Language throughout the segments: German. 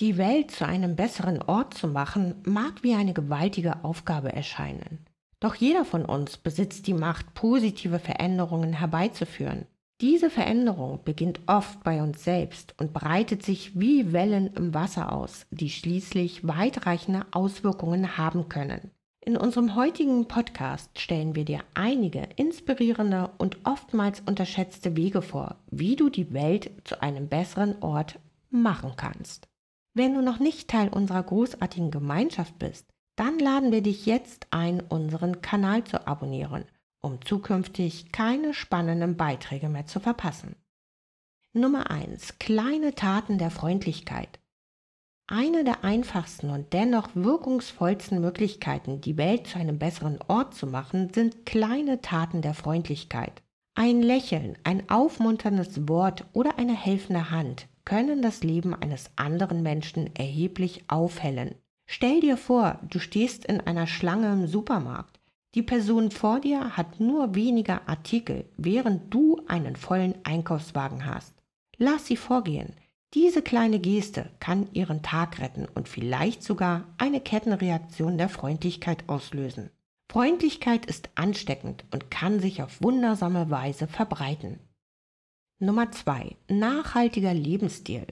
Die Welt zu einem besseren Ort zu machen, mag wie eine gewaltige Aufgabe erscheinen. Doch jeder von uns besitzt die Macht, positive Veränderungen herbeizuführen. Diese Veränderung beginnt oft bei uns selbst und breitet sich wie Wellen im Wasser aus, die schließlich weitreichende Auswirkungen haben können. In unserem heutigen Podcast stellen wir dir einige inspirierende und oftmals unterschätzte Wege vor, wie du die Welt zu einem besseren Ort machen kannst. Wenn du noch nicht Teil unserer großartigen Gemeinschaft bist, dann laden wir dich jetzt ein, unseren Kanal zu abonnieren, um zukünftig keine spannenden Beiträge mehr zu verpassen. Nummer 1. Kleine Taten der Freundlichkeit. Eine der einfachsten und dennoch wirkungsvollsten Möglichkeiten, die Welt zu einem besseren Ort zu machen, sind kleine Taten der Freundlichkeit. Ein Lächeln, ein aufmunterndes Wort oder eine helfende Hand können das Leben eines anderen Menschen erheblich aufhellen. Stell dir vor, du stehst in einer Schlange im Supermarkt. Die Person vor dir hat nur weniger Artikel, während du einen vollen Einkaufswagen hast. Lass sie vorgehen. Diese kleine Geste kann ihren Tag retten und vielleicht sogar eine Kettenreaktion der Freundlichkeit auslösen. Freundlichkeit ist ansteckend und kann sich auf wundersame Weise verbreiten. Nummer 2. Nachhaltiger Lebensstil.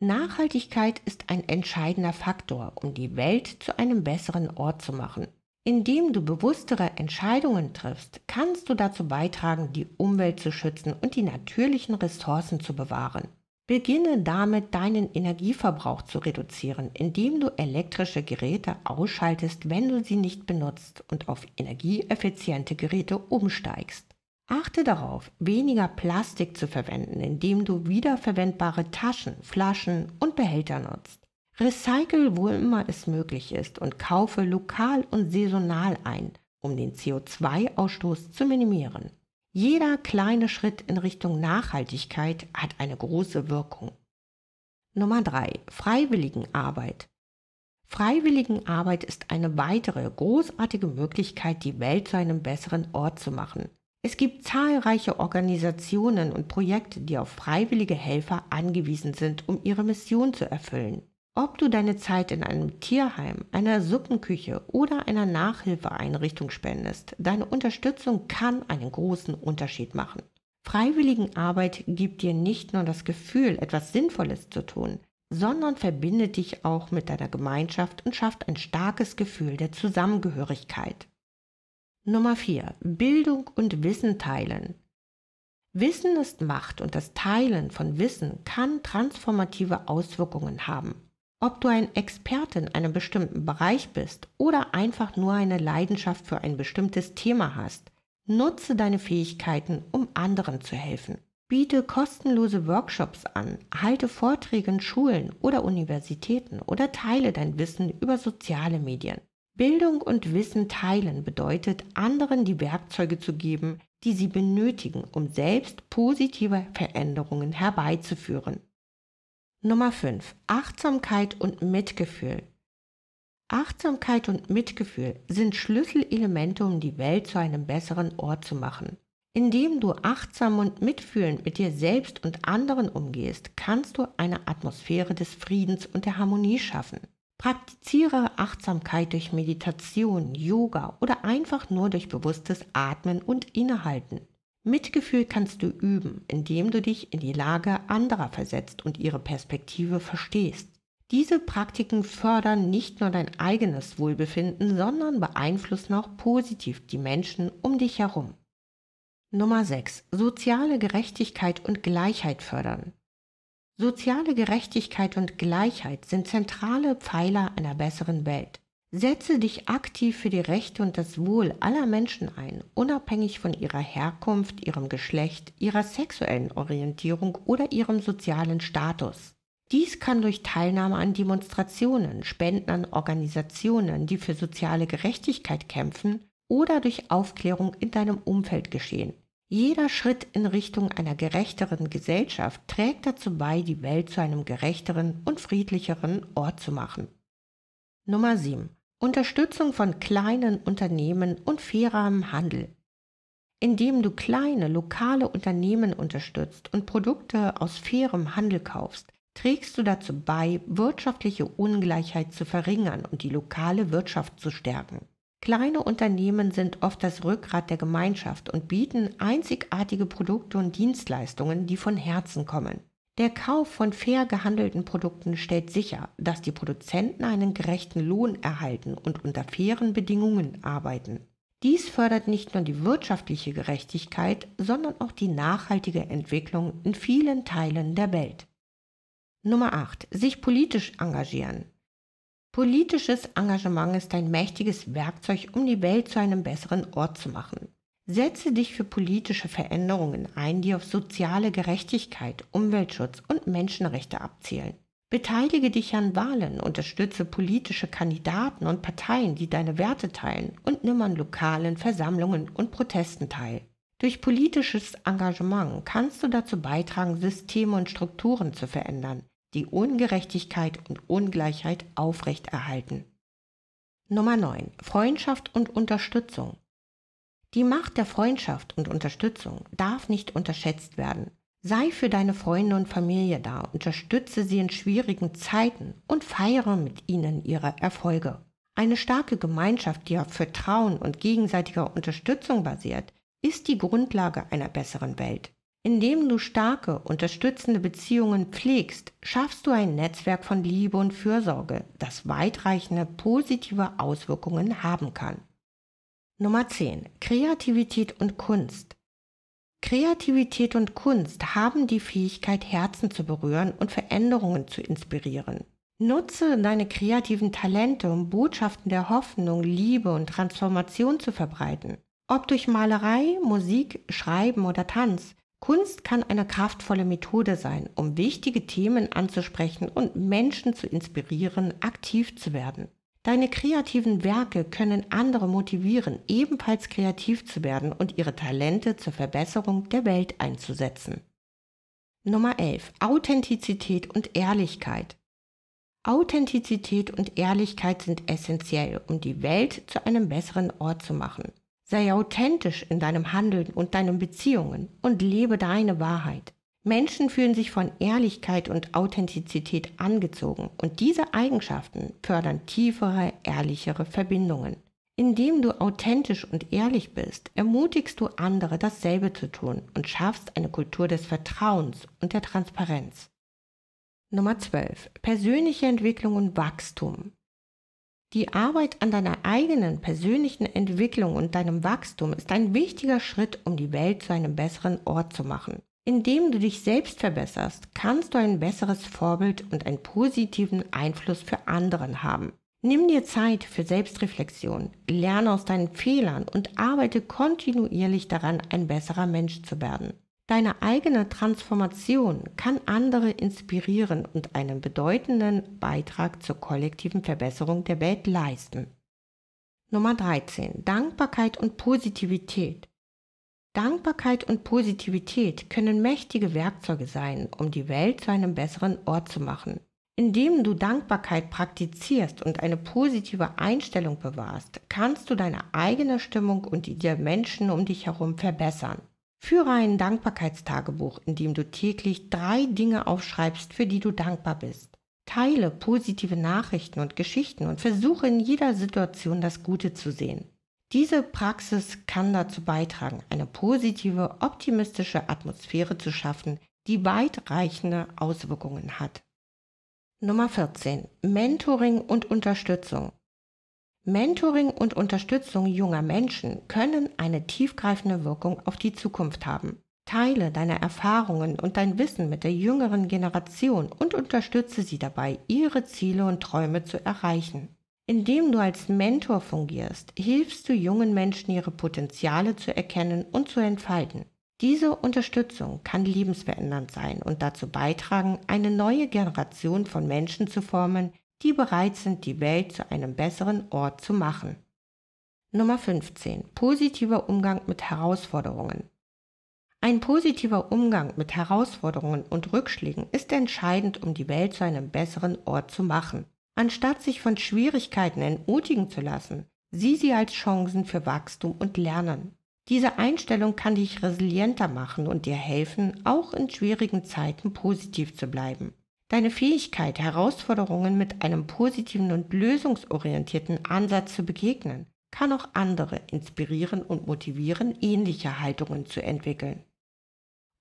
Nachhaltigkeit ist ein entscheidender Faktor, um die Welt zu einem besseren Ort zu machen. Indem du bewusstere Entscheidungen triffst, kannst du dazu beitragen, die Umwelt zu schützen und die natürlichen Ressourcen zu bewahren. Beginne damit, deinen Energieverbrauch zu reduzieren, indem du elektrische Geräte ausschaltest, wenn du sie nicht benutzt und auf energieeffiziente Geräte umsteigst. Achte darauf, weniger Plastik zu verwenden, indem du wiederverwendbare Taschen, Flaschen und Behälter nutzt. Recycle, wo immer es möglich ist, und kaufe lokal und saisonal ein, um den CO2-Ausstoß zu minimieren. Jeder kleine Schritt in Richtung Nachhaltigkeit hat eine große Wirkung. Nummer 3. Freiwilligenarbeit. Freiwilligenarbeit ist eine weitere großartige Möglichkeit, die Welt zu einem besseren Ort zu machen. Es gibt zahlreiche Organisationen und Projekte, die auf freiwillige Helfer angewiesen sind, um ihre Mission zu erfüllen. Ob du deine Zeit in einem Tierheim, einer Suppenküche oder einer Nachhilfeeinrichtung spendest, deine Unterstützung kann einen großen Unterschied machen. Freiwilligenarbeit gibt dir nicht nur das Gefühl, etwas Sinnvolles zu tun, sondern verbindet dich auch mit deiner Gemeinschaft und schafft ein starkes Gefühl der Zusammengehörigkeit. Nummer 4. Bildung und Wissen teilen. Wissen ist Macht und das Teilen von Wissen kann transformative Auswirkungen haben. Ob du ein Experte in einem bestimmten Bereich bist oder einfach nur eine Leidenschaft für ein bestimmtes Thema hast, nutze deine Fähigkeiten, um anderen zu helfen. Biete kostenlose Workshops an, halte Vorträge in Schulen oder Universitäten oder teile dein Wissen über soziale Medien. Bildung und Wissen teilen bedeutet, anderen die Werkzeuge zu geben, die sie benötigen, um selbst positive Veränderungen herbeizuführen. Nummer 5. Achtsamkeit und Mitgefühl. Achtsamkeit und Mitgefühl sind Schlüsselelemente, um die Welt zu einem besseren Ort zu machen. Indem du achtsam und mitfühlend mit dir selbst und anderen umgehst, kannst du eine Atmosphäre des Friedens und der Harmonie schaffen. Praktiziere Achtsamkeit durch Meditation, Yoga oder einfach nur durch bewusstes Atmen und Innehalten. Mitgefühl kannst du üben, indem du dich in die Lage anderer versetzt und ihre Perspektive verstehst. Diese Praktiken fördern nicht nur dein eigenes Wohlbefinden, sondern beeinflussen auch positiv die Menschen um dich herum. Nummer 6. Soziale Gerechtigkeit und Gleichheit fördern. Soziale Gerechtigkeit und Gleichheit sind zentrale Pfeiler einer besseren Welt. Setze dich aktiv für die Rechte und das Wohl aller Menschen ein, unabhängig von ihrer Herkunft, ihrem Geschlecht, ihrer sexuellen Orientierung oder ihrem sozialen Status. Dies kann durch Teilnahme an Demonstrationen, Spenden an Organisationen, die für soziale Gerechtigkeit kämpfen, oder durch Aufklärung in deinem Umfeld geschehen. Jeder Schritt in Richtung einer gerechteren Gesellschaft trägt dazu bei, die Welt zu einem gerechteren und friedlicheren Ort zu machen. Nummer 7. Unterstützung von kleinen Unternehmen und fairem Handel. Indem du kleine, lokale Unternehmen unterstützt und Produkte aus fairem Handel kaufst, trägst du dazu bei, wirtschaftliche Ungleichheit zu verringern und die lokale Wirtschaft zu stärken. Kleine Unternehmen sind oft das Rückgrat der Gemeinschaft und bieten einzigartige Produkte und Dienstleistungen, die von Herzen kommen. Der Kauf von fair gehandelten Produkten stellt sicher, dass die Produzenten einen gerechten Lohn erhalten und unter fairen Bedingungen arbeiten. Dies fördert nicht nur die wirtschaftliche Gerechtigkeit, sondern auch die nachhaltige Entwicklung in vielen Teilen der Welt. Nummer 8. Sich politisch engagieren. Politisches Engagement ist ein mächtiges Werkzeug, um die Welt zu einem besseren Ort zu machen. Setze dich für politische Veränderungen ein, die auf soziale Gerechtigkeit, Umweltschutz und Menschenrechte abzielen. Beteilige dich an Wahlen, unterstütze politische Kandidaten und Parteien, die deine Werte teilen und nimm an lokalen Versammlungen und Protesten teil. Durch politisches Engagement kannst du dazu beitragen, Systeme und Strukturen zu verändern, die Ungerechtigkeit und Ungleichheit aufrechterhalten. Nummer 9. Freundschaft und Unterstützung. Die Macht der Freundschaft und Unterstützung darf nicht unterschätzt werden. Sei für deine Freunde und Familie da, unterstütze sie in schwierigen Zeiten und feiere mit ihnen ihre Erfolge. Eine starke Gemeinschaft, die auf Vertrauen und gegenseitiger Unterstützung basiert, ist die Grundlage einer besseren Welt. Indem du starke, unterstützende Beziehungen pflegst, schaffst du ein Netzwerk von Liebe und Fürsorge, das weitreichende positive Auswirkungen haben kann. Nummer 10. Kreativität und Kunst. Kreativität und Kunst haben die Fähigkeit, Herzen zu berühren und Veränderungen zu inspirieren. Nutze deine kreativen Talente, um Botschaften der Hoffnung, Liebe und Transformation zu verbreiten. Ob durch Malerei, Musik, Schreiben oder Tanz, Kunst kann eine kraftvolle Methode sein, um wichtige Themen anzusprechen und Menschen zu inspirieren, aktiv zu werden. Deine kreativen Werke können andere motivieren, ebenfalls kreativ zu werden und ihre Talente zur Verbesserung der Welt einzusetzen. Nummer 11. Authentizität und Ehrlichkeit. Authentizität und Ehrlichkeit sind essentiell, um die Welt zu einem besseren Ort zu machen. Sei authentisch in deinem Handeln und deinen Beziehungen und lebe deine Wahrheit. Menschen fühlen sich von Ehrlichkeit und Authentizität angezogen und diese Eigenschaften fördern tiefere, ehrlichere Verbindungen. Indem du authentisch und ehrlich bist, ermutigst du andere, dasselbe zu tun und schaffst eine Kultur des Vertrauens und der Transparenz. Nummer 12. Persönliche Entwicklung und Wachstum. Die Arbeit an deiner eigenen persönlichen Entwicklung und deinem Wachstum ist ein wichtiger Schritt, um die Welt zu einem besseren Ort zu machen. Indem du dich selbst verbesserst, kannst du ein besseres Vorbild und einen positiven Einfluss für anderen haben. Nimm dir Zeit für Selbstreflexion, lerne aus deinen Fehlern und arbeite kontinuierlich daran, ein besserer Mensch zu werden. Deine eigene Transformation kann andere inspirieren und einen bedeutenden Beitrag zur kollektiven Verbesserung der Welt leisten. Nummer 13. Dankbarkeit und Positivität. Dankbarkeit und Positivität können mächtige Werkzeuge sein, um die Welt zu einem besseren Ort zu machen. Indem du Dankbarkeit praktizierst und eine positive Einstellung bewahrst, kannst du deine eigene Stimmung und die der Menschen um dich herum verbessern. Führe ein Dankbarkeitstagebuch, in dem du täglich drei Dinge aufschreibst, für die du dankbar bist. Teile positive Nachrichten und Geschichten und versuche in jeder Situation das Gute zu sehen. Diese Praxis kann dazu beitragen, eine positive, optimistische Atmosphäre zu schaffen, die weitreichende Auswirkungen hat. Nummer 14. Mentoring und Unterstützung. Mentoring und Unterstützung junger Menschen können eine tiefgreifende Wirkung auf die Zukunft haben. Teile deine Erfahrungen und dein Wissen mit der jüngeren Generation und unterstütze sie dabei, ihre Ziele und Träume zu erreichen. Indem du als Mentor fungierst, hilfst du jungen Menschen, ihre Potenziale zu erkennen und zu entfalten. Diese Unterstützung kann lebensverändernd sein und dazu beitragen, eine neue Generation von Menschen zu formen, die bereit sind, die Welt zu einem besseren Ort zu machen. Nummer 15. Positiver Umgang mit Herausforderungen. Ein positiver Umgang mit Herausforderungen und Rückschlägen ist entscheidend, um die Welt zu einem besseren Ort zu machen. Anstatt sich von Schwierigkeiten entmutigen zu lassen, sieh sie als Chancen für Wachstum und Lernen. Diese Einstellung kann dich resilienter machen und dir helfen, auch in schwierigen Zeiten positiv zu bleiben. Deine Fähigkeit, Herausforderungen mit einem positiven und lösungsorientierten Ansatz zu begegnen, kann auch andere inspirieren und motivieren, ähnliche Haltungen zu entwickeln.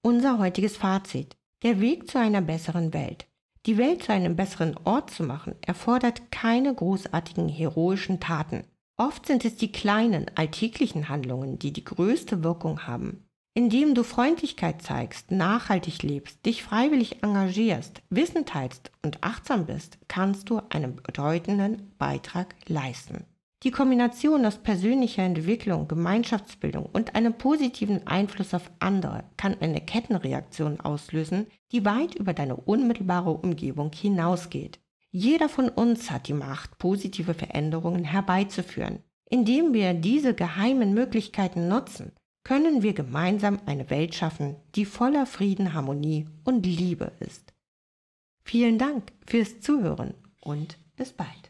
Unser heutiges Fazit. Der Weg zu einer besseren Welt. Die Welt zu einem besseren Ort zu machen, erfordert keine großartigen heroischen Taten. Oft sind es die kleinen, alltäglichen Handlungen, die die größte Wirkung haben indem du Freundlichkeit zeigst, nachhaltig lebst, dich freiwillig engagierst, Wissen teilst und achtsam bist, kannst du einen bedeutenden Beitrag leisten. Die Kombination aus persönlicher Entwicklung, Gemeinschaftsbildung und einem positiven Einfluss auf andere kann eine Kettenreaktion auslösen, die weit über deine unmittelbare Umgebung hinausgeht. Jeder von uns hat die Macht, positive Veränderungen herbeizuführen, indem wir diese geheimen Möglichkeiten nutzen können wir gemeinsam eine Welt schaffen, die voller Frieden, Harmonie und Liebe ist. Vielen Dank fürs Zuhören und bis bald.